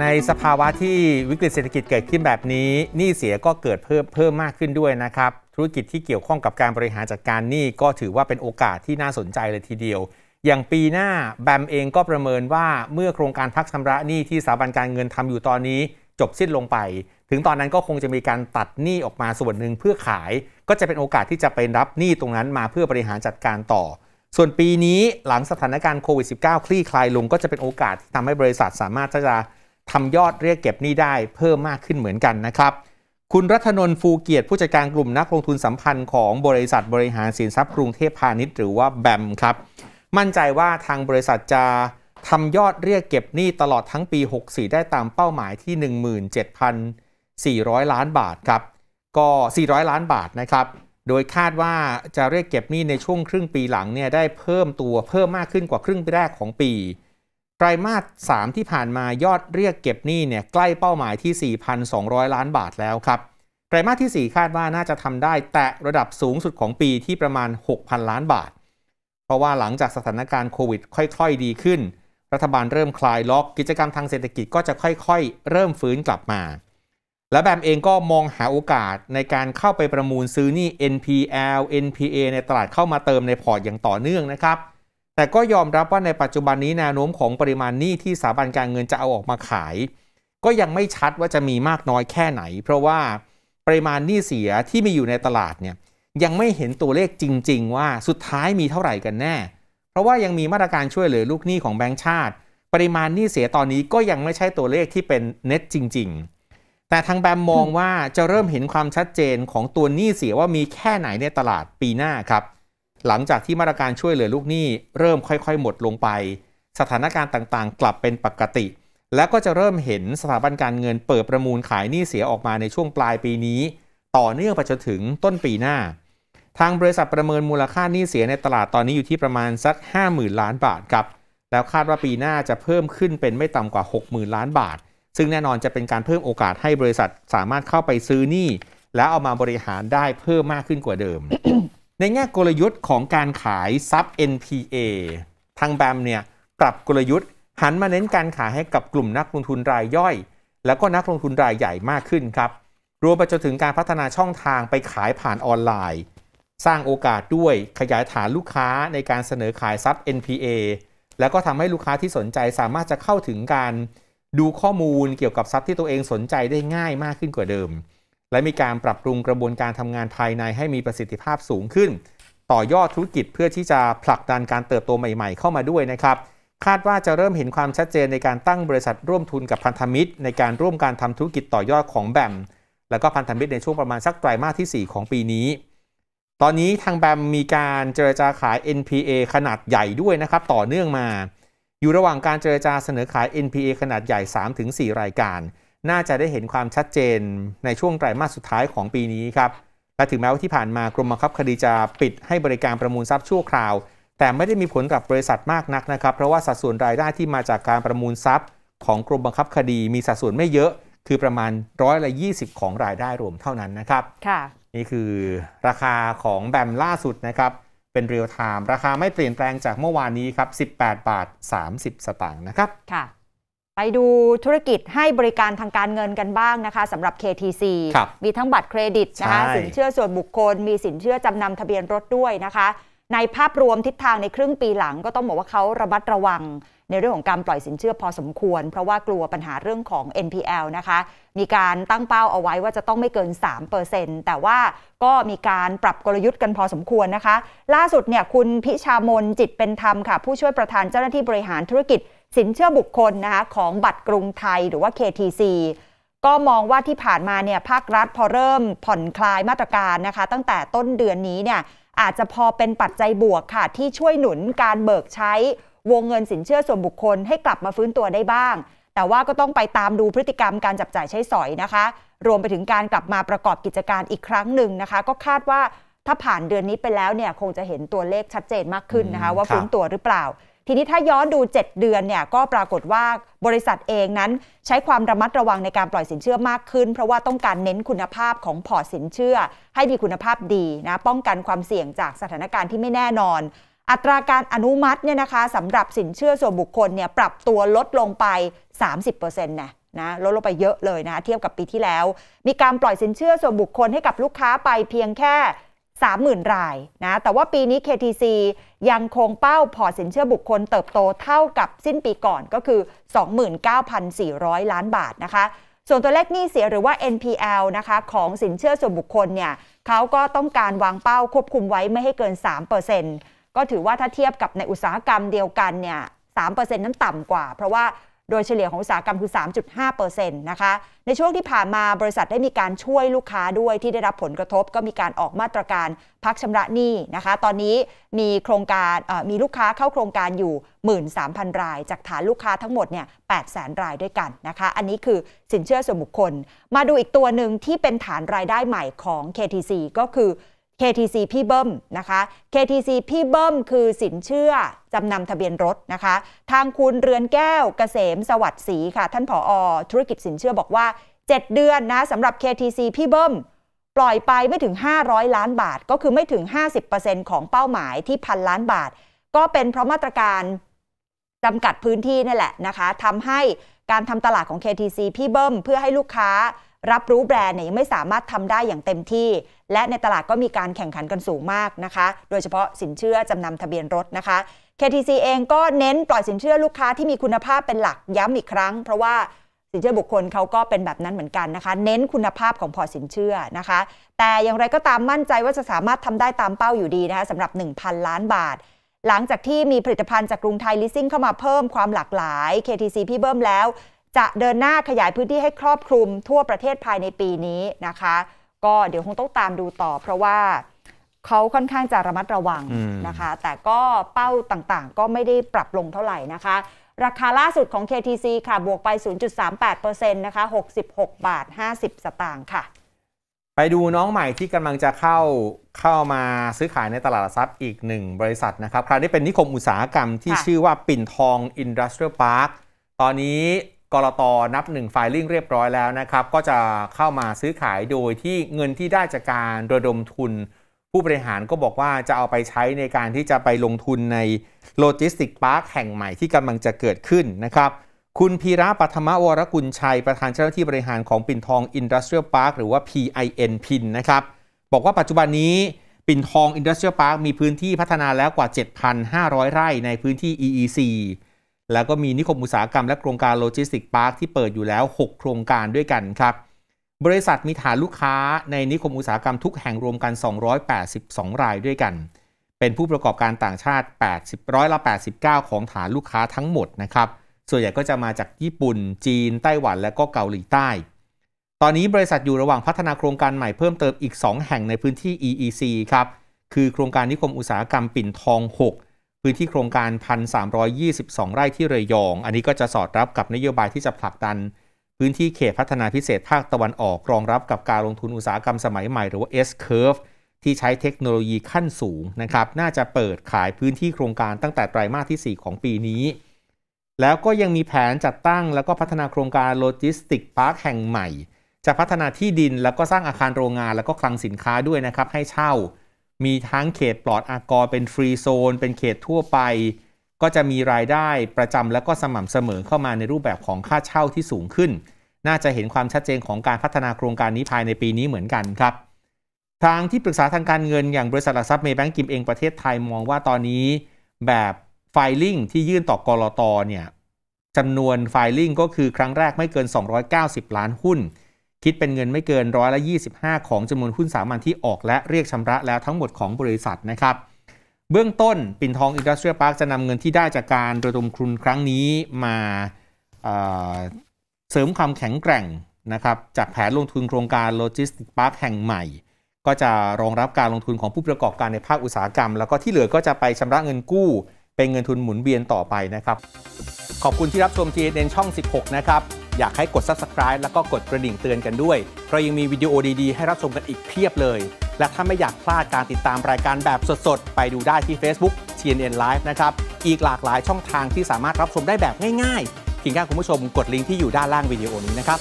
ในสภาวะที่วิกฤตเศรษฐกิจเกิดขึ้นแบบนี้หนี้เสียก็เกิดเพิ่มเพิ่มมากขึ้นด้วยนะครับ ธุรกิจที่เกี่ยวข้องกับการบริหารจัดการหนี้ก็ถือว่าเป็นโอกาสที่น่าสนใจเลยทีเดียว อย่างปีหน้าแบมเองก็ประเมินว่าเมื่อโครงการพักชำระหนี้ที่สถาบันการเงินทำอยู่ตอนนี้ จบสิ้นลงไป ถึงตอนนั้นก็คงจะมีการตัดหนี้ออกมาส่วนหนึ่งเพื่อขาย ก็จะเป็นโอกาสที่จะไปรับหนี้ตรงนั้นมาเพื่อบริหารจัดการต่อ ส่วนปีนี้หลังสถานการณ์โควิด -19 คลี่คลายลงก็จะเป็นโอกาสที่ทำให้บริษัทสามารถจะทำยอดเรียกเก็บหนี้ได้เพิ่มมากขึ้นเหมือนกันนะครับ คุณรัตนนฟูเกียรติผู้จัดการกลุ่มนักลงทุนสัมพันธ์ของบริษัทบริหารสินทรัพย์กรุงเทพพาณิชย์หรือว่าแบมครับ มั่นใจว่าทางบริษัทจะทำยอดเรียกเก็บหนี้ตลอดทั้งปี 64 ได้ตามเป้าหมายที่ 17,400 ล้านบาทครับ ก็ 400 ล้านบาทนะครับ โดยคาดว่าจะเรียกเก็บหนี้ในช่วงครึ่งปีหลังเนี่ยได้เพิ่มตัวเพิ่มมากขึ้นกว่าครึ่งปีแรกของปีไตรมาส3ที่ผ่านมายอดเรียกเก็บหนี้เนี่ยใกล้เป้าหมายที่ 4,200 ล้านบาทแล้วครับไตรมาสที่ 4 คาดว่าน่าจะทำได้แตะระดับสูงสุดของปีที่ประมาณ 6,000 ล้านบาท เพราะว่าหลังจากสถานการณ์โควิดค่อยๆ ดีขึ้นรัฐบาลเริ่มคลายล็อกกิจกรรมทางเศรษฐกิจก็จะค่อย ๆ เริ่มฟื้นกลับมา และแบมเองก็มองหาโอกาสในการเข้าไปประมูลซื้อหนี้ NPL NPA ในตลาดเข้ามาเติมในพอร์ตอย่างต่อเนื่องนะครับแต่ก็ยอมรับว่าในปัจจุบันนี้แนวโน้มของปริมาณหนี้ที่สถาบันการเงินจะเอาออกมาขาย ก็ยังไม่ชัดว่าจะมีมากน้อยแค่ไหน เพราะว่าปริมาณหนี้เสียที่มีอยู่ในตลาดเนี่ย ยังไม่เห็นตัวเลขจริง ๆ ว่าสุดท้ายมีเท่าไหร่กันแน่ เพราะว่ายังมีมาตรการช่วยเหลือลูกหนี้ของแบงก์ชาติ ปริมาณหนี้เสียตอนนี้ก็ยังไม่ใช่ตัวเลขที่เป็นเน็ตจริง ๆ แต่ทางแบมมองว่าจะเริ่มเห็นความชัดเจนของตัวหนี้เสียว่ามีแค่ไหนในตลาดปีหน้าครับหลังจากที่มาตรการช่วยเหลือลูกหนี้เริ่มค่อย ๆ หมดลงไป สถานการณ์ต่าง ๆ กลับเป็นปกติ แล้วก็จะเริ่มเห็นสถาบันการเงินเปิดประมูลขายหนี้เสียออกมาในช่วงปลายปีนี้ ต่อเนื่องไปจนถึงต้นปีหน้า ทางบริษัทประเมินมูลค่าหนี้เสียในตลาดตอนนี้อยู่ที่ประมาณสัก 50,000 ล้านบาทครับแล้วคาดว่าปีหน้าจะเพิ่มขึ้นเป็นไม่ต่ำกว่า60,000 ล้านบาท ซึ่งแน่นอนจะเป็นการเพิ่มโอกาสให้บริษัทสามารถเข้าไปซื้อหนี้แล้วเอามาบริหารได้เพิ่มมากขึ้นกว่าเดิมในแง่กลยุทธ์ของการขายซับ NPA ทางแบมเนี่ยปรับกลยุทธ์หันมาเน้นการขายให้กับกลุ่มนักลงทุนรายย่อย แล้วก็นักลงทุนรายใหญ่มากขึ้นครับรวมไปจนถึงการพัฒนาช่องทางไปขายผ่านออนไลน์ สร้างโอกาสด้วยขยายฐานลูกค้าในการเสนอขายซับ NPA แล้วก็ทำให้ลูกค้าที่สนใจสามารถจะเข้าถึงการดูข้อมูลเกี่ยวกับซับที่ตัวเองสนใจได้ง่ายมากขึ้นกว่าเดิมและมีการปรับปรุงกระบวนการทำงานภายในให้มีประสิทธิภาพสูงขึ้น ต่อยอดธุรกิจเพื่อที่จะผลักดันการเติบโตใหม่ๆเข้ามาด้วยนะครับคาดว่าจะเริ่มเห็นความชัดเจนในการตั้งบริษัทร่วมทุนกับพันธมิตรในการร่วมการทำธุรกิจต่อยอดของแบมแล้วก็พันธมิตรในช่วงประมาณสักไตรมาสที่ 4 ของปีนี้ ตอนนี้ทางแบมมีการเจรจาขาย NPA ขนาดใหญ่ด้วยนะครับต่อเนื่องมา อยู่ระหว่างการเจรจาเสนอขาย NPA ขนาดใหญ่3-4รายการน่าจะได้เห็นความชัดเจนในช่วงไตรมาสสุดท้ายของปีนี้ครับและถึงแม้ว่าที่ผ่านมากรมบังคับคดีจะปิดให้บริการประมูลทรัพย์ชั่วคราว แต่ไม่ได้มีผลกับบริษัทมากนักนะครับเพราะว่าสัดส่วนรายได้ที่มาจากการประมูลทรัพย์ ของกรมบังคับคดีมีสัดส่วนไม่เยอะ คือประมาณร้อยละ 20 ของรายได้รวมเท่านั้นนะครับค่ะนี่คือราคาของแบมล่าสุดนะครับเป็นเรียลไทม์ราคาไม่เปลี่ยนแปลงจากเมื่อวานนี้ครับ18บาท30สตางค์นะครับค่ะไปดูธุรกิจให้บริการทางการเงินกันบ้างนะคะสำหรับ KTC มีทั้งบัตรเครดิตนะคะ สินเชื่อส่วนบุคคล มีสินเชื่อจำนำทะเบียนรถด้วยนะคะ ในภาพรวมทิศทางในครึ่งปีหลังก็ต้องบอกว่าเขาระมัดระวังในเรื่องของการปล่อยสินเชื่อพอสมควร เพราะว่ากลัวปัญหาเรื่องของ NPL นะคะมีการตั้งเป้าเอาไว้ว่าจะต้องไม่เกิน 3%แต่ว่าก็มีการปรับกลยุทธ์กันพอสมควรนะคะ ล่าสุดเนี่ยคุณพิชามนจิตเป็นธรรมค่ะผู้ช่วยประธานเจ้าหน้าที่บริหารธุรกิจสินเชื่อบุคคลนะคะของบัตรกรุงไทยหรือว่า KTC ก็มองว่าที่ผ่านมาเนี่ยภาครัฐพอเริ่มผ่อนคลายมาตรการนะคะ ตั้งแต่ต้นเดือนนี้เนี่ยอาจจะพอเป็นปัจจัยบวกค่ะที่ช่วยหนุนการเบิกใช้วงเงินสินเชื่อส่วนบุคคลให้กลับมาฟื้นตัวได้บ้าง แต่ว่าก็ต้องไปตามดูพฤติกรรมการจับจ่ายใช้สอยนะคะ รวมไปถึงการกลับมาประกอบกิจการอีกครั้งหนึ่งนะคะ ก็คาดว่าถ้าผ่านเดือนนี้ไปแล้วเนี่ยคงจะเห็นตัวเลขชัดเจนมากขึ้นนะคะ ว่าฟื้นตัวหรือเปล่า ทีนี้ถ้าย้อนดู 7 เดือนเนี่ยก็ปรากฏว่าบริษัทเองนั้นใช้ความระมัดระวังในการปล่อยสินเชื่อมากขึ้น เพราะว่าต้องการเน้นคุณภาพของพอร์ตสินเชื่อ ให้มีคุณภาพดีนะป้องกันความเสี่ยงจากสถานการณ์ที่ไม่แน่นอนอัตราการอนุมัติเนี่ยนะคะสำหรับสินเชื่อส่วนบุคคลเนี่ยปรับตัวลดลงไป 30%นะนะลดลงไปเยอะเลยนะเทียบกับปีที่แล้ว มีการปล่อยสินเชื่อส่วนบุคคลให้กับลูกค้าไปเพียงแค่ 30,000 รายนะแต่ว่าปีนี้ KTC ยังคงเป้าพอสินเชื่อบุคคลเติบโตเท่ากับสิ้นปีก่อนก็คือ 29,400 ล้านบาทนะคะส่วนตัวเลขหนี้เสียหรือว่า NPL นะคะของสินเชื่อส่วนบุคคลเนี่ยเขาก็ต้องการวางเป้าควบคุมไว้ไม่ให้เกิน3%เก็ถือว่าถ้าเทียบกับในอุตสาหกรรมเดียวกันเนี่ยสามเปอร์เซ็นต์นั้นต่ำกว่า เพราะว่าโดยเฉลี่ยของอุตสาหกรรมคือ 3.5%นะคะ ในช่วงที่ผ่านมาบริษัทได้มีการช่วยลูกค้าด้วยที่ได้รับผลกระทบก็มีการออกมาตรการพักชำระหนี้นะคะ ตอนนี้มีโครงการมีลูกค้าเข้าโครงการอยู่ 13,000 ราย จากฐานลูกค้าทั้งหมดเนี่ย800,000 รายด้วยกันนะคะ อันนี้คือสินเชื่อส่วนบุคคล มาดูอีกตัวหนึ่งที่เป็นฐานรายได้ใหม่ของ KTC ก็คือ KTC พี่เบิ้มนะคะ KTC พี่เบิ้ม คือสินเชื่อ จำนำทะเบียนรถนะคะ ทางคุณเรือนแก้วกเกษม สวัสดิ์ศรีค่ะ ท่านผออธุรกิจสินเชื่อบอกว่า 7 เดือนนะสำหรับ KTC พี่เบิ้ม ปล่อยไปไม่ถึง 500 ล้านบาทก็คือไม่ถึง 50%ของเป้าหมายที่พันล้านบาท ก็เป็นเพราะมาตรการจำกัดพื้นที่นี่แหละนะคะทำให้การทำตลาดของ KTC พี่เบิ้ม เพื่อให้ลูกค้ารับรู้แบรนด์เนี่ยยังไม่สามารถทำได้อย่างเต็มที่ และในตลาดก็มีการแข่งขันกันสูงมากนะคะ โดยเฉพาะสินเชื่อจำนำทะเบียนรถนะคะ KTC เองก็เน้นปล่อยสินเชื่อลูกค้าที่มีคุณภาพเป็นหลักย้ำอีกครั้ง เพราะว่าสินเชื่อบุคคลเขาก็เป็นแบบนั้นเหมือนกันนะคะ เน้นคุณภาพของพอสินเชื่อนะคะ แต่อย่างไรก็ตามมั่นใจว่าจะสามารถทำได้ตามเป้าอยู่ดีนะคะสำหรับ 1,000 ล้านบาทหลังจากที่มีผลิตภัณฑ์จากกรุงไทยลิสซิ่งเข้ามาเพิ่มความหลากหลาย KTC พี่เบิ้มแล้วจะเดินหน้าขยายพื้นที่ให้ครอบคลุมทั่วประเทศภายในปีนี้นะคะ ก็เดี๋ยวคงต้องตามดูต่อเพราะว่าเขาค่อนข้างจะระมัดระวังนะคะ แต่ก็เป้าต่างๆ ก็ไม่ได้ปรับลงเท่าไหร่นะคะ ราคาล่าสุดของ KTC ค่ะบวกไป 0.38%นะคะ 66 บาท 50 สตางค์ค่ะ ไปดูน้องใหม่ที่กำลังจะเข้าเข้ามาซื้อขายในตลาดทรัพย์อีกหนึ่งบริษัทนะครับคราวนี้เป็นนิคมอุตสาหกรรมที่ชื่อว่าปิ่นทองอินดัสเทรียลพาร์คตอนนี้กรตนับ1ไฟลิ่งเรียบร้อยแล้วนะครับ ก็จะเข้ามาซื้อขายโดยที่เงินที่ได้จากการระดมทุน ผู้บริหารก็บอกว่าจะเอาไปใช้ในการที่จะไปลงทุนในโลจิสติกพาร์คแห่งใหม่ที่กำลังจะเกิดขึ้นนะครับ คุณพีระปัทมวรกุลชัยประธานเจ้าหน้าที่บริหารของปิ่นทองอินดัสเทรียลพาร์คหรือว่า PIN พินนะครับบอกว่าปัจจุบันนี้ปิ่นทองอินดัสเทรียลพาร์คมีพื้นที่พัฒนาแล้วกว่า 7,500 ไร่ในพื้นที่ EEC แล้วก็มีนิคมอุตสาหกรรมและโครงการโลจิสติกพาร์คที่เปิดอยู่แล้ว 6 โครงการด้วยกันครับ บริษัทมีฐานลูกค้าในนิคมอุตสาหกรรมทุกแห่งรวมกัน 282 รายด้วยกัน เป็นผู้ประกอบการต่างชาติ 80ร้อยละ 89 ของฐานลูกค้าทั้งหมดนะครับ ส่วนใหญ่ก็จะมาจากญี่ปุ่น จีน ไต้หวัน และก็เกาหลีใต้ ตอนนี้บริษัทอยู่ระหว่างพัฒนาโครงการใหม่เพิ่มเติมอีก 2 แห่งในพื้นที่ EEC ครับ คือโครงการนิคมอุตสาหกรรมปิ่นทอง 6พื้นที่โครงการ 1,322 ไร่ที่ระยอง อันนี้ก็จะสอดรับกับนโยบายที่จะผลักดัน พื้นที่เขตพัฒนาพิเศษภาคตะวันออกรองรับกับการลงทุนอุตสาหกรรมสมัยใหม่ หรือว่า S curve ที่ใช้เทคโนโลยีขั้นสูงนะครับน่าจะเปิดขายพื้นที่โครงการตั้งแต่ไตรมาสที่ 4 ของปีนี้ แล้วก็ยังมีแผนจัดตั้ง แล้วก็พัฒนาโครงการโลจิสติกพาร์คแห่งใหม่ จะพัฒนาที่ดินแล้วก็สร้างอาคารโรงงานแล้วก็คลังสินค้าด้วยนะครับให้เช่ามีทั้งเขตปลอดอากรเป็นฟรีโซนเป็นเขตทั่วไป ก็จะมีรายได้ประจำและก็สม่ำเสมอเข้ามาในรูปแบบของค่าเช่าที่สูงขึ้น น่าจะเห็นความชัดเจนของการพัฒนาโครงการนี้ภายในปีนี้เหมือนกันครับ ทางที่ปรึกษาทางการเงินอย่างบริษัทหลักทรัพย์เมย์แบงก์กิมเองประเทศไทยมองว่าตอนนี้ แบบไฟลิ่งที่ยื่นต่อกรอตเนี่ยจำนวนไฟลิ่งก็คือครั้งแรกไม่เกิน 290 ล้านหุ้นคิดเป็นเงินไม่เกินร้อยละ25 ของจำนวนหุ้นสามัญที่ออกและเรียกชำระแล้วทั้งหมดของบริษัทนะครับ เบื้องต้นปิ่นทองอินดัสเทรียลพาร์คจะนำเงินที่ได้จากการระดมทุนครั้งนี้มาเสริมความแข็งแกร่งนะครับ จากแผนลงทุนโครงการโลจิสติกพาร์คแห่งใหม่ ก็จะรองรับการลงทุนของผู้ประกอบการในภาคอุตสาหกรรม แล้วก็ที่เหลือก็จะไปชำระเงินกู้ เป็นเงินทุนหมุนเวียนต่อไปนะครับ ขอบคุณที่รับชม TNN ช่อง 16 นะครับอยากให้กด subscribe แล้วก็กดกระดิ่งเตือนกันด้วย เพราะยังมีวิดีโอดี ๆ ให้รับชมกันอีกเพียบเลย และถ้าไม่อยากพลาดการติดตามรายการแบบสดๆ ไปดูได้ที่ Facebook TNN Live นะครับ อีกหลากหลายช่องทางที่สามารถรับชมได้แบบง่ายๆเพียงแค่คุณผู้ชมกดลิงก์ที่อยู่ด้านล่างวิดีโอนี้นะครับ